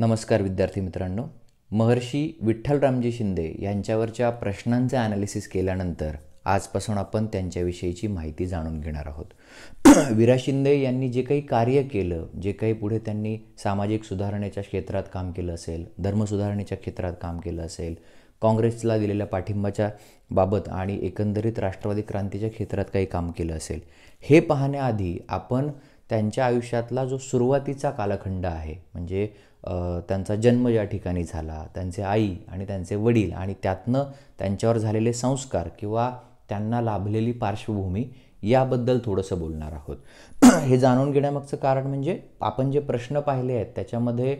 नमस्कार विद्यार्थी मित्रांनो महर्षी विठ्ठलरामजी शिंदे यांच्यावरच्या प्रश्नांचे ॲनालिसिस केल्यानंतर आजपासून आपण त्यांच्याविषयीची माहिती जाणून घेणार आहोत विरा शिंदे यांनी जे काही कार्य केलं जे काही पुढे त्यांनी सामाजिक सुधारणेच्या क्षेत्रात काम केलं असेल धर्मसुधारणेच्या क्षेत्रात काम केलं असेल काँग्रेसला दिलेल्या पाठिंबाच्या बाबत आणि एकंदरीत राष्ट्रवादी क्रांतीच्या क्षेत्रात काही काम केलं असेल हे पाहण्याआधी आपण त्यांच्या आयुष्यातला जो सुरुवातीचा कालखंड आहे म्हणजे त्यांचा जन्म या ठिकाणी झाला त्यांचे आई आणि त्यांचे वडील आणि त्यातनं त्यांच्यावर झालेले संस्कार किंवा त्यांना लाभलेली पार्श्वभूमी याबद्दल थोडंसं बोलणार आहोत हे जाणून घेण्यामागचं कारण म्हणजे आपण जे प्रश्न पाहिले आहेत त्याच्यामध्ये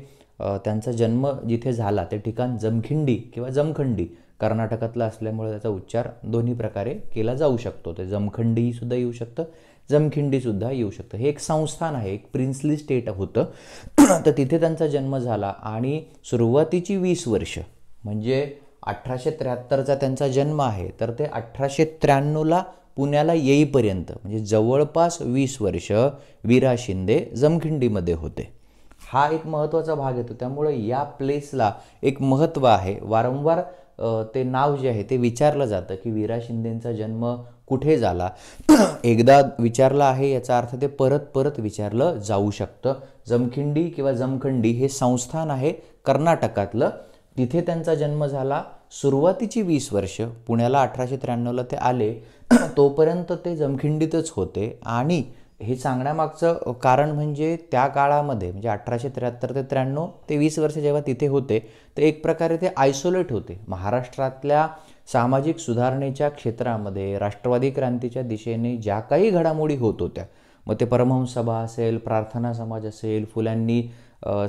त्यांचा जन्म जिथे झाला ते ठिकाण जमखिंडी किंवा जमखंडी कर्नाटकातला असल्यामुळे त्याचा उच्चार दोन्ही प्रकारे केला जाऊ शकतो ते जमखंडीसुद्धा येऊ शकतं सुद्धा येऊ शकतं हे एक संस्थान आहे एक प्रिन्सली स्टेट होतं तर तिथे त्यांचा जन्म झाला आणि सुरुवातीची वीस वर्ष म्हणजे अठराशे त्र्याहत्तरचा त्यांचा जन्म आहे तर ते अठराशे त्र्याण्णवला पुण्याला येईपर्यंत म्हणजे जवळपास वीस वर्ष वीरा शिंदे जमखिंडीमध्ये होते हा एक महत्त्वाचा भाग येतो त्यामुळे या प्लेसला एक महत्त्व आहे वारंवार ते नाव जे आहे ते विचारलं जातं की वीरा शिंदेंचा जन्म कुठे झाला एकदा विचारला आहे याचा अर्थ ते परत परत विचारलं जाऊ शकतं जमखिंडी किंवा जमखंडी हे संस्थान आहे कर्नाटकातलं तिथे त्यांचा जन्म झाला सुरुवातीची वीस वर्ष पुण्याला अठराशे त्र्याण्णवला ते आले तोपर्यंत ते जमखिंडीतच होते आणि हे सांगण्यामागचं कारण म्हणजे त्या काळामध्ये म्हणजे अठराशे त्र्याहत्तर ते त्र्याण्णव ते वीस वर्ष जेव्हा तिथे होते तर एक प्रकारे ते आयसोलेट होते महाराष्ट्रातल्या सामाजिक सुधारणेच्या क्षेत्रामध्ये राष्ट्रवादी क्रांतीच्या दिशेने ज्या काही घडामोडी होत होत्या मग ते परमहंस सभा असेल प्रार्थना समाज असेल फुल्यांनी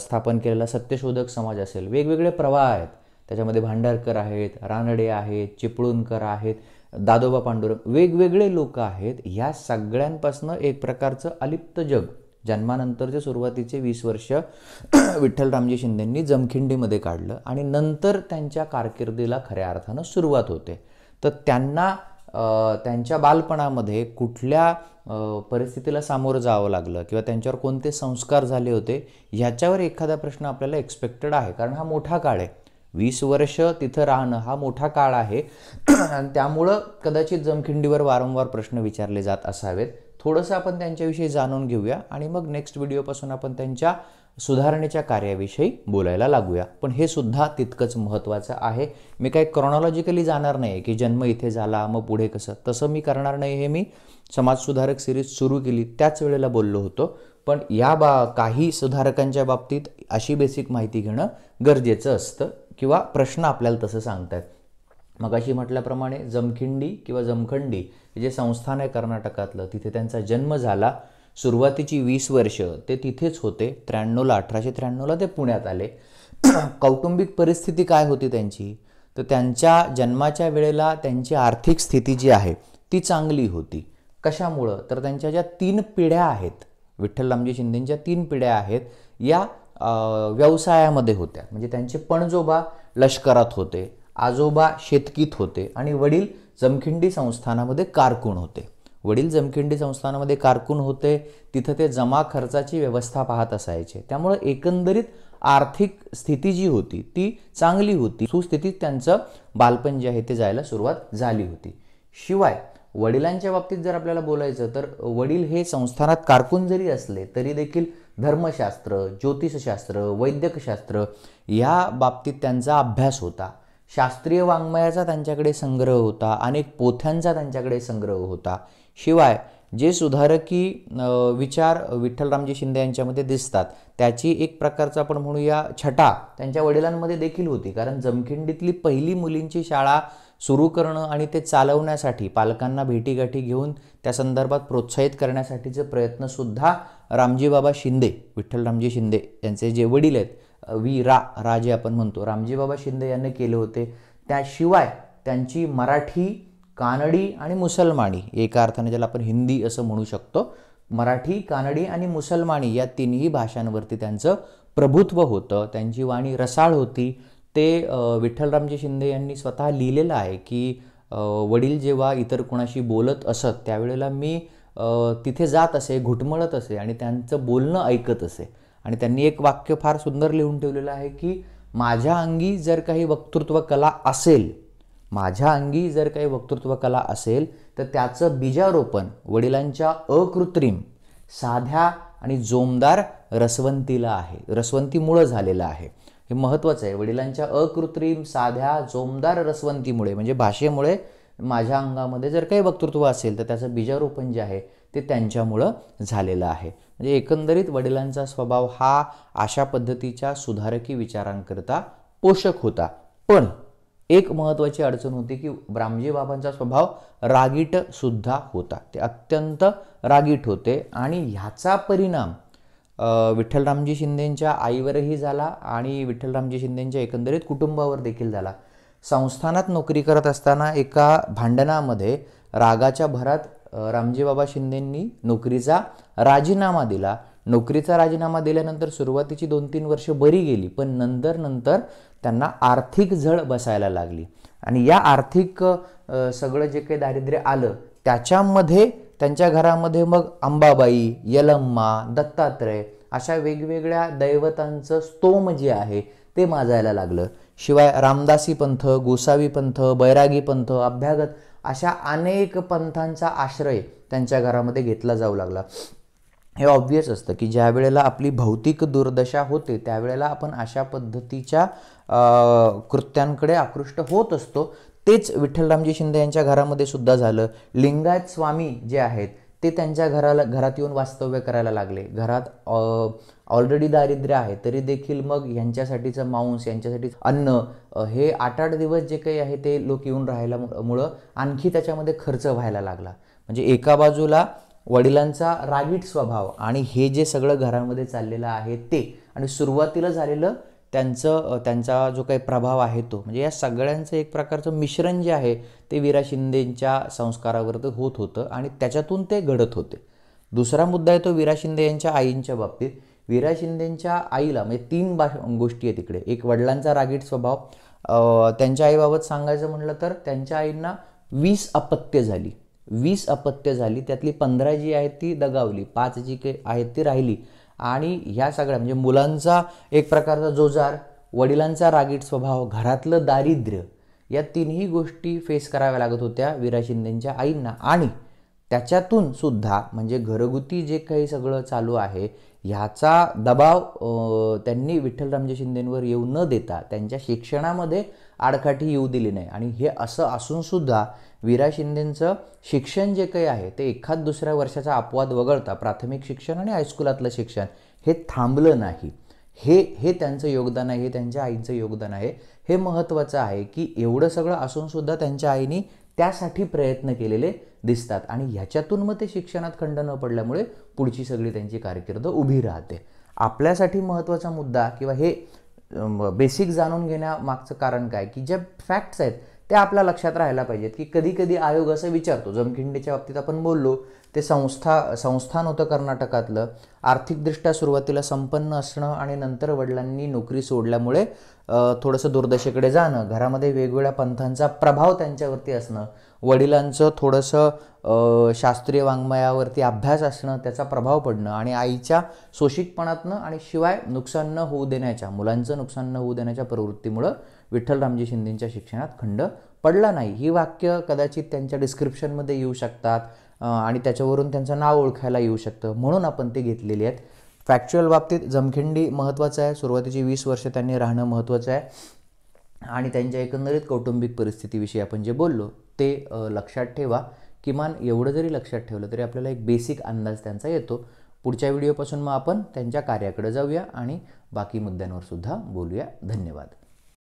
स्थापन केलेला सत्यशोधक समाज असेल वेगवेगळे प्रवाह आहेत त्याच्यामध्ये भांडारकर आहेत रानडे आहेत चिपळूणकर आहेत दादोबा पांडुरंग वेगवेगळे लोक आहेत ह्या सगळ्यांपासनं एक प्रकारचं अलिप्त जग जन्मानंतरचे सुरुवातीचे वीस वर्ष विठ्ठल रामजी शिंदेंनी जमखिंडीमध्ये काढलं आणि नंतर त्यांच्या कारकिर्दीला खऱ्या अर्थानं सुरुवात होते तर त्यांना त्यांच्या बालपणामध्ये कुठल्या परिस्थितीला सामोरं जावं लागलं किंवा त्यांच्यावर कोणते संस्कार झाले होते ह्याच्यावर एखादा प्रश्न आपल्याला एक्सपेक्टेड आहे कारण हा मोठा काळ आहे वीस वर्ष तिथं राहणं हा मोठा काळ आहे आणि त्यामुळं कदाचित जमखिंडीवर वारंवार प्रश्न विचारले जात असावेत थोडंसं आपण त्यांच्याविषयी जाणून घेऊया आणि मग नेक्स्ट व्हिडिओपासून आपण त्यांच्या सुधारणेच्या कार्याविषयी बोलायला लागूया पण हे सुद्धा तितकंच महत्त्वाचं आहे मी काही क्रॉनॉलॉजिकली जाणार नाही की जन्म इथे झाला मग पुढे कसं तसं मी करणार नाही हे मी समाजसुधारक सिरीज सुरू केली त्याच वेळेला बोललो होतो पण या बा काही सुधारकांच्या बाबतीत अशी बेसिक माहिती घेणं गरजेचं असतं किंवा प्रश्न आपल्याला तसं सांगतात अशी म्हटल्याप्रमाणे जमखिंडी किंवा जमखंडी जे संस्थान आहे कर्नाटकातलं तिथे त्यांचा जन्म झाला सुरुवातीची वीस वर्ष ते तिथेच होते त्र्याण्णवला अठराशे त्र्याण्णवला ते पुण्यात आले कौटुंबिक परिस्थिती काय होती त्यांची तर त्यांच्या जन्माच्या वेळेला त्यांची आर्थिक स्थिती जी आहे ती चांगली होती कशामुळं तर त्यांच्या ज्या तीन पिढ्या आहेत विठ्ठल रामजी शिंदेंच्या तीन पिढ्या आहेत या व्यवसायामध्ये होत्या म्हणजे त्यांचे पणजोबा लष्करात होते आजोबा शेतकीत होते आणि वडील जमखिंडी संस्थानामध्ये कारकून होते वडील जमखिंडी संस्थानामध्ये कारकून होते तिथं ते जमा खर्चाची व्यवस्था पाहत असायचे त्यामुळे एकंदरीत आर्थिक स्थिती जी होती ती चांगली होती सुस्थितीत त्यांचं बालपण जे आहे ते जायला सुरुवात झाली होती शिवाय वडिलांच्या बाबतीत जर आपल्याला बोलायचं तर वडील हे संस्थानात कारकून जरी असले तरी देखील धर्मशास्त्र ज्योतिषशास्त्र वैद्यकशास्त्र ह्या बाबतीत त्यांचा अभ्यास होता शास्त्रीय वाङ्मयाचा त्यांच्याकडे संग्रह होता अनेक पोथ्यांचा त्यांच्याकडे संग्रह होता शिवाय जे सुधारकी विचार विठ्ठलरामजी शिंदे यांच्यामध्ये दिसतात त्याची एक प्रकारचा आपण म्हणूया छटा त्यांच्या वडिलांमध्ये देखील होती कारण जमखिंडीतली पहिली मुलींची शाळा सुरू करणं आणि ते चालवण्यासाठी पालकांना भेटीगाठी घेऊन त्या संदर्भात प्रोत्साहित करण्यासाठीचे प्रयत्नसुद्धा रामजीबाबा शिंदे विठ्ठल रामजी शिंदे यांचे जे वडील आहेत वी रा रा जे आपण म्हणतो रामजीबाबा शिंदे यांनी केले होते त्याशिवाय त्यांची मराठी कानडी आणि मुसलमानी एका अर्थाने ज्याला आपण हिंदी असं म्हणू शकतो मराठी कानडी आणि मुसलमानी या तिन्ही भाषांवरती त्यांचं प्रभुत्व होतं त्यांची वाणी रसाळ होती ते विठ्ठलरामजी शिंदे यांनी स्वतः लिहिलेलं आहे की वडील जेव्हा इतर कोणाशी बोलत असत त्यावेळेला मी तिथे जात असे घुटमळत असे आणि त्यांचं बोलणं ऐकत असे आणि त्यांनी एक वाक्य फार सुंदर लिहून ठेवलेलं आहे की माझ्या अंगी जर काही वक्तृत्व कला असेल माझ्या अंगी जर काही वक्तृत्व कला असेल तर त्याचं बीजारोपण वडिलांच्या अकृत्रिम साध्या आणि जोमदार रसवंतीला आहे रसवंतीमुळं झालेलं आहे हे महत्त्वाचं आहे वडिलांच्या अकृत्रिम साध्या जोमदार रसवंतीमुळे म्हणजे भाषेमुळे माझ्या अंगामध्ये जर काही वक्तृत्व असेल तर त्याचं बीजारोपण जे आहे ते त्यांच्यामुळं झालेलं आहे म्हणजे एकंदरीत वडिलांचा स्वभाव हा अशा पद्धतीच्या सुधारकी विचारांकरता पोषक होता पण एक महत्त्वाची अडचण होती की ब्रामजी बाबांचा स्वभाव रागीट सुद्धा होता ते अत्यंत रागीट होते आणि ह्याचा परिणाम विठ्ठलरामजी शिंदेंच्या आईवरही झाला आणि विठ्ठलरामजी शिंदेंच्या एकंदरीत कुटुंबावर देखील झाला संस्थानात नोकरी करत असताना एका भांडणामध्ये रागाच्या भरात बाबा शिंदेंनी नोकरीचा राजीनामा दिला नोकरीचा राजीनामा दिल्यानंतर सुरुवातीची दोन तीन वर्ष बरी गेली पण नंतर नंतर त्यांना आर्थिक झळ बसायला लागली आणि या आर्थिक सगळं जे काही दारिद्र्य आलं त्याच्यामध्ये त्यांच्या घरामध्ये मग अंबाबाई यलम्मा दत्तात्रय अशा वेगवेगळ्या दैवतांचं स्तोम जे आहे ते माजायला लागलं शिवाय रामदासी पंथ गोसावी पंथ बैरागी पंथ अभ्यागत अशा अनेक पंथांचा आश्रय त्यांच्या घरामध्ये घेतला जाऊ लागला हे ऑब्वियस असतं की ज्या वेळेला आपली भौतिक दुर्दशा होते त्यावेळेला आपण अशा पद्धतीच्या कृत्यांकडे आकृष्ट होत असतो तेच विठ्ठलरामजी शिंदे यांच्या घरामध्ये सुद्धा झालं लिंगायत स्वामी जे आहेत ते त्यांच्या घराला घरात येऊन वास्तव्य करायला लागले घरात ऑलरेडी दारिद्र्य आहे तरी देखील मग यांच्यासाठीचं मांस यांच्यासाठी अन्न हे आठ आठ दिवस जे काही आहे ते लोक येऊन राहायला मुळं आणखी त्याच्यामध्ये खर्च व्हायला लागला म्हणजे एका बाजूला वडिलांचा रागीट स्वभाव आणि हे जे सगळं घरामध्ये चाललेलं आहे ते आणि सुरुवातीला झालेलं त्यांचं त्यांचा जो काही प्रभाव आहे तो म्हणजे या सगळ्यांचं एक प्रकारचं मिश्रण जे आहे ते वीरा शिंदेंच्या संस्कारावरती होत होतं आणि त्याच्यातून ते घडत होते दुसरा मुद्दा आहे तो वीरा शिंदे यांच्या आईंच्या बाबतीत वीरा शिंदेंच्या आईला म्हणजे तीन बा गोष्टी आहेत तिकडे एक वडिलांचा रागीट स्वभाव त्यांच्या आईबाबत सांगायचं म्हटलं तर त्यांच्या आईंना वीस अपत्य झाली वीस अपत्य झाली त्यातली पंधरा जी आहेत ती दगावली पाच जी काही आहेत ती राहिली आणि ह्या सगळ्या म्हणजे मुलांचा एक प्रकारचा जोजार वडिलांचा रागीट स्वभाव घरातलं दारिद्र्य या तिन्ही गोष्टी फेस कराव्या लागत होत्या वीरा शिंदेंच्या आईंना आणि त्याच्यातून सुद्धा म्हणजे घरगुती जे काही सगळं चालू आहे ह्याचा दबाव त्यांनी विठ्ठल रामजी शिंदेंवर येऊ न देता त्यांच्या शिक्षणामध्ये आडकाठी येऊ दिली नाही आणि हे असं असूनसुद्धा वीरा शिंदेंचं शिक्षण जे काही आहे ते एखाद दुसऱ्या वर्षाचा अपवाद वगळता प्राथमिक शिक्षण आणि हायस्कुलातलं शिक्षण हे थांबलं नाही हे हे त्यांचं योगदान आहे हे त्यांच्या आईचं योगदान आहे हे महत्त्वाचं आहे की एवढं सगळं असूनसुद्धा त्यांच्या आईनी त्यासाठी प्रयत्न केलेले दिसतात आणि ह्याच्यातून मग ते शिक्षणात खंड न पडल्यामुळे पुढची सगळी त्यांची कारकिर्द उभी राहते आपल्यासाठी महत्त्वाचा मुद्दा किंवा हे बेसिक जाणून घेण्यामागचं कारण काय की जे फॅक्ट्स आहेत ते आपल्या लक्षात राहायला पाहिजेत की कधी कधी आयोग असं विचारतो जमखिंडीच्या बाबतीत आपण बोललो ते संस्था संस्थान होतं कर्नाटकातलं आर्थिकदृष्ट्या सुरुवातीला संपन्न असणं आणि नंतर वडिलांनी नोकरी सोडल्यामुळे थोडंसं दुर्दशेकडे जाणं घरामध्ये वेगवेगळ्या पंथांचा प्रभाव त्यांच्यावरती असणं वडिलांचं थोडंसं शास्त्रीय वाङ्मयावरती अभ्यास असणं त्याचा प्रभाव पडणं आणि आईच्या सोशिकपणातनं आणि शिवाय नुकसान न होऊ देण्याच्या मुलांचं नुकसान न होऊ देण्याच्या प्रवृत्तीमुळं विठ्ठल रामजी शिंदेंच्या शिक्षणात खंड पडला नाही ही वाक्य कदाचित त्यांच्या डिस्क्रिप्शनमध्ये येऊ शकतात आणि त्याच्यावरून त्यांचं नाव ओळखायला येऊ शकतं म्हणून आपण ते घेतलेली आहेत फॅक्च्युअल बाबतीत जमखिंडी महत्त्वाचं आहे सुरुवातीची वीस वर्ष त्यांनी राहणं महत्त्वाचं आहे आणि त्यांच्या एकंदरीत कौटुंबिक परिस्थितीविषयी आपण जे बोललो ते लक्षात ठेवा किमान एवढं जरी लक्षात ठेवलं तरी आपल्याला एक बेसिक अंदाज त्यांचा येतो पुढच्या व्हिडिओपासून मग आपण त्यांच्या कार्याकडे जाऊया आणि बाकी मुद्द्यांवर सुद्धा बोलूया धन्यवाद